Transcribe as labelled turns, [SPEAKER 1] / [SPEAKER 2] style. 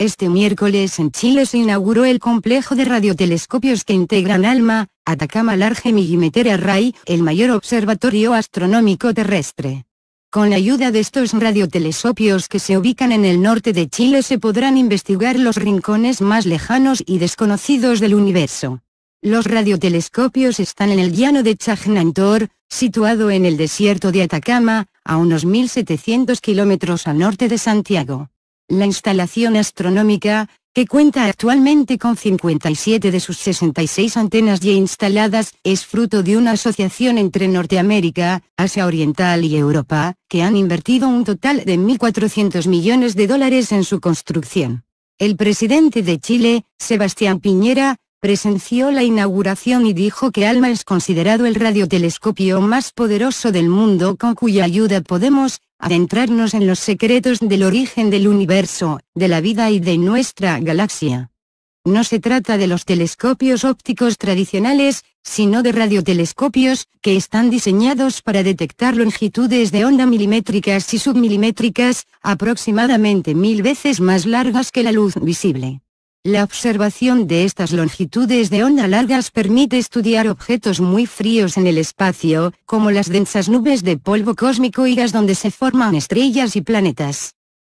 [SPEAKER 1] Este miércoles en Chile se inauguró el complejo de radiotelescopios que integran ALMA, Atacama Large Millimeter Array, el mayor observatorio astronómico terrestre. Con la ayuda de estos radiotelescopios que se ubican en el norte de Chile se podrán investigar los rincones más lejanos y desconocidos del universo. Los radiotelescopios están en el llano de Chajnantor, situado en el desierto de Atacama, a unos 1.700 kilómetros al norte de Santiago la instalación astronómica, que cuenta actualmente con 57 de sus 66 antenas ya instaladas, es fruto de una asociación entre Norteamérica, Asia Oriental y Europa, que han invertido un total de 1.400 millones de dólares en su construcción. El presidente de Chile, Sebastián Piñera, presenció la inauguración y dijo que ALMA es considerado el radiotelescopio más poderoso del mundo con cuya ayuda podemos, adentrarnos en los secretos del origen del universo, de la vida y de nuestra galaxia. No se trata de los telescopios ópticos tradicionales, sino de radiotelescopios, que están diseñados para detectar longitudes de onda milimétricas y submilimétricas, aproximadamente mil veces más largas que la luz visible. La observación de estas longitudes de onda largas permite estudiar objetos muy fríos en el espacio, como las densas nubes de polvo cósmico y gas donde se forman estrellas y planetas.